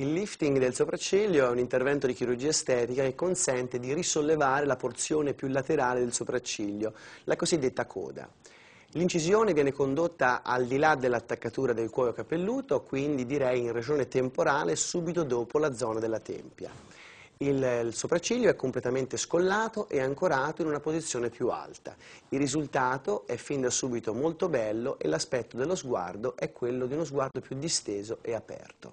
Il lifting del sopracciglio è un intervento di chirurgia estetica che consente di risollevare la porzione più laterale del sopracciglio, la cosiddetta coda. L'incisione viene condotta al di là dell'attaccatura del cuoio capelluto, quindi direi in regione temporale subito dopo la zona della tempia. Il, il, sopracciglio è completamente scollato e ancorato in una posizione più alta. Il risultato è fin da subito molto bello e l'aspetto dello sguardo è quello di uno sguardo più disteso e aperto.